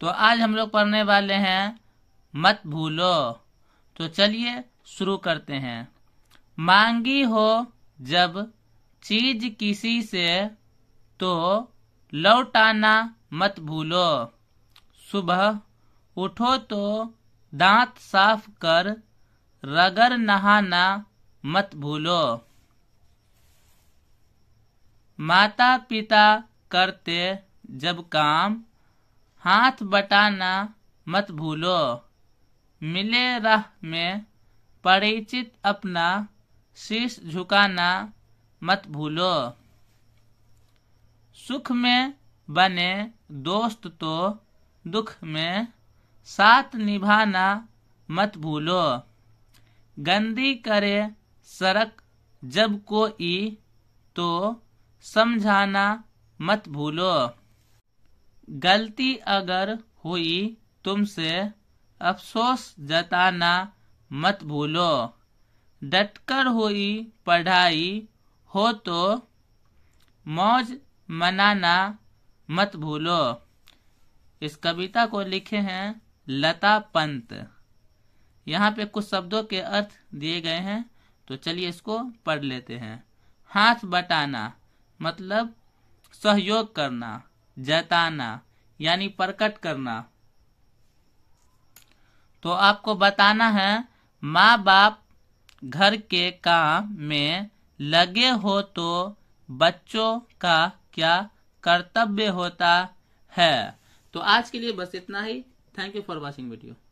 तो आज हम लोग पढ़ने वाले हैं मत भूलो तो चलिए शुरू करते हैं मांगी हो जब चीज किसी से तो लौटाना मत भूलो सुबह उठो तो दांत साफ कर रगर नहाना मत भूलो माता पिता करते जब काम हाथ बटाना मत भूलो मिले राह में परिचित अपना शीश झुकाना मत भूलो सुख में बने दोस्त तो दुख में साथ निभाना मत भूलो गंदी करे सड़क जब कोई तो समझाना मत भूलो गलती अगर हुई तुमसे अफसोस जताना मत भूलो डटकर हुई पढ़ाई हो तो मौज मनाना मत भूलो इस कविता को लिखे हैं लता पंत यहाँ पे कुछ शब्दों के अर्थ दिए गए हैं तो चलिए इसको पढ़ लेते हैं हाथ बटाना मतलब सहयोग करना जताना यानी प्रकट करना तो आपको बताना है माँ बाप घर के काम में लगे हो तो बच्चों का क्या कर्तव्य होता है तो आज के लिए बस इतना ही thank you for watching video